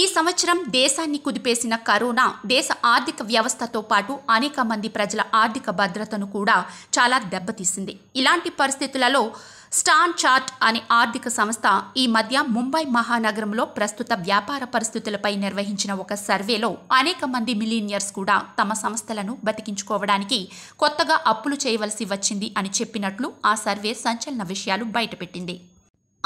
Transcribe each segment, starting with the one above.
ఈ సంవత్సరం దేశాన్ని కుదిపేసిన కరోనా దేశ ఆర్థిక వ్యవస్థతో పాటు అనేక మంది ప్రజల ఆర్థిక భద్రతను కూడా చాలా దెబ్బతీసింది ఇలాంటి పరిస్థితులలో స్టాన్ చార్ట్ అనే ఆర్థిక సంస్థ ఈ మధ్య ముంబై మహానగరంలో ప్రస్తుత వ్యాపార పరిస్థితులపై నిర్వహించిన ఒక సర్వేలో అనేక మంది మిలీనియర్స్ కూడా తమ సంస్థలను బతికించుకోవడానికి కొత్తగా అప్పులు చేయవలసి వచ్చింది అని చెప్పినట్లు ఆ సర్వే సంచలన విషయాలు బయటపెట్టింది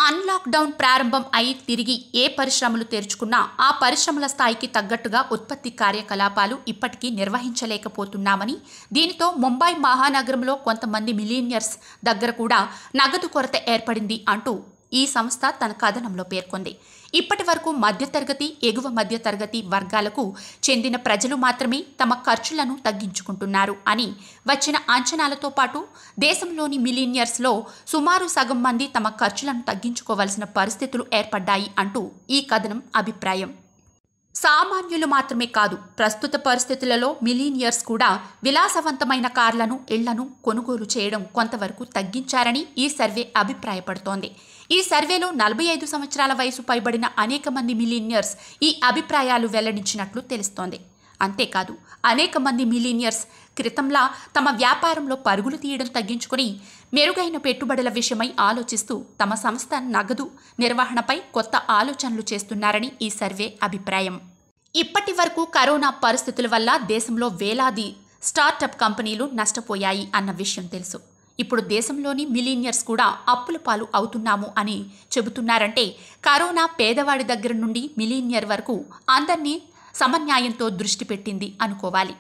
అన్లాక్డౌన్ ప్రారంభం అయి తిరిగి ఏ పరిశ్రమలు తెరుచుకున్నా ఆ పరిశ్రమల స్థాయికి తగ్గట్టుగా ఉత్పత్తి కార్యకలాపాలు ఇప్పటికీ నిర్వహించలేకపోతున్నామని దీనితో ముంబై మహానగరంలో కొంతమంది మిలీనియర్స్ దగ్గర కూడా నగదు కొరత ఏర్పడింది అంటూ ఈ సంస్థ తన కథనంలో పేర్కొంది ఇప్పటి వరకు మధ్యతరగతి ఎగువ మధ్యతరగతి వర్గాలకు చెందిన ప్రజలు మాత్రమే తమ ఖర్చులను తగ్గించుకుంటున్నారు అని వచ్చిన అంచనాలతో పాటు దేశంలోని మిలీనియర్స్లో సుమారు సగం మంది తమ ఖర్చులను తగ్గించుకోవాల్సిన పరిస్థితులు ఏర్పడ్డాయి అంటూ ఈ కథనం అభిప్రాయం సామాన్యులు మాత్రమే కాదు ప్రస్తుత పరిస్థితులలో మిలీనియర్స్ కూడా విలాసవంతమైన కార్లను ఇళ్లను కొనుగోలు చేయడం కొంతవరకు తగ్గించారని ఈ సర్వే అభిప్రాయపడుతోంది ఈ సర్వేలో నలభై ఐదు సంవత్సరాల వయసు పైబడిన అనేక మంది మిలీనియర్స్ ఈ అభిప్రాయాలు వెల్లడించినట్లు తెలుస్తోంది అంతేకాదు అనేక మంది మిలీనియర్స్ క్రితంలా తమ వ్యాపారంలో పరుగులు తీయడం తగ్గించుకుని మెరుగైన పెట్టుబడుల విషయమై ఆలోచిస్తూ తమ సంస్థ నగదు నిర్వహణపై కొత్త ఆలోచనలు చేస్తున్నారని ఈ సర్వే అభిప్రాయం ఇప్పటి వరకు కరోనా పరిస్థితుల వల్ల దేశంలో వేలాది స్టార్టప్ కంపెనీలు నష్టపోయాయి అన్న విషయం తెలుసు ఇప్పుడు దేశంలోని మిలీనియర్స్ కూడా అప్పుల పాలు అవుతున్నాము అని చెబుతున్నారంటే కరోనా పేదవాడి దగ్గర నుండి మిలీనియర్ వరకు అందరినీ సమన్యాయంతో దృష్టి పెట్టింది అనుకోవాలి